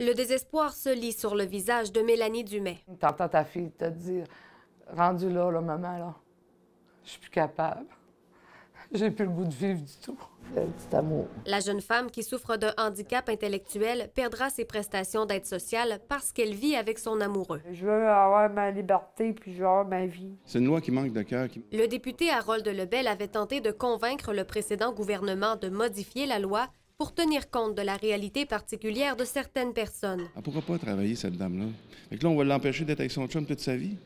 Le désespoir se lit sur le visage de Mélanie Dumais. T'entends ta fille te dire Rendu là, là, maman, là, je suis plus capable. J'ai plus le goût de vivre du tout. Amour. La jeune femme qui souffre d'un handicap intellectuel perdra ses prestations d'aide sociale parce qu'elle vit avec son amoureux. Je veux avoir ma liberté puis je veux avoir ma vie. C'est une loi qui manque de cœur. Le député Harold Lebel avait tenté de convaincre le précédent gouvernement de modifier la loi pour tenir compte de la réalité particulière de certaines personnes. Ah, pourquoi ne pas travailler, cette dame-là. Et que là, on va l'empêcher d'être avec son chum toute sa vie.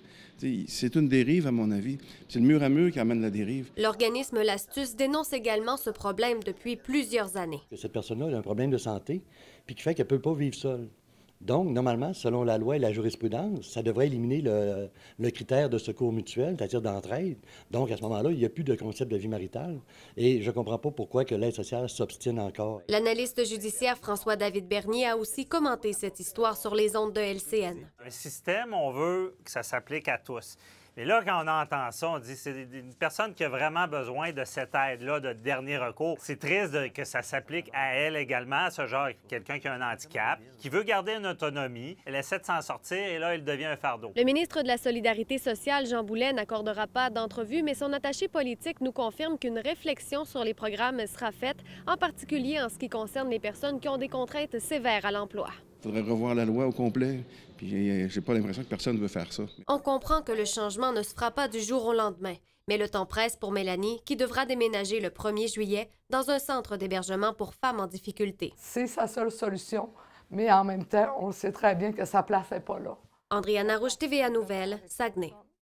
C'est une dérive, à mon avis. C'est le mur à mur qui amène la dérive. L'organisme L'Astuce dénonce également ce problème depuis plusieurs années. Cette personne-là a un problème de santé, puis qui fait qu'elle ne peut pas vivre seule. Donc, normalement, selon la loi et la jurisprudence, ça devrait éliminer le, critère de secours mutuel, c'est-à-dire d'entraide. Donc, à ce moment-là, il n'y a plus de concept de vie maritale. Et je ne comprends pas pourquoi que l'aide sociale s'obstine encore. L'analyste judiciaire François-David Bernier a aussi commenté cette histoire sur les ondes de LCN. Un système, on veut que ça s'applique à tous. Mais là, quand on entend ça, on dit c'est une personne qui a vraiment besoin de cette aide-là de dernier recours. C'est triste que ça s'applique à elle également, à ce genre, quelqu'un qui a un handicap, qui veut garder une autonomie, elle essaie de s'en sortir et là, elle devient un fardeau. Le ministre de la Solidarité sociale, Jean Boulet, n'accordera pas d'entrevue, mais son attaché politique nous confirme qu'une réflexion sur les programmes sera faite, en particulier en ce qui concerne les personnes qui ont des contraintes sévères à l'emploi. Il faudrait revoir la loi au complet. Puis euh, j'ai pas l'impression que personne veut faire ça. On comprend que le changement ne se fera pas du jour au lendemain. Mais le temps presse pour Mélanie, qui devra déménager le 1er juillet dans un centre d'hébergement pour femmes en difficulté. C'est sa seule solution, mais en même temps, on sait très bien que sa place n'est pas là. Andriana Rouge, TVA Nouvelle, Saguenay.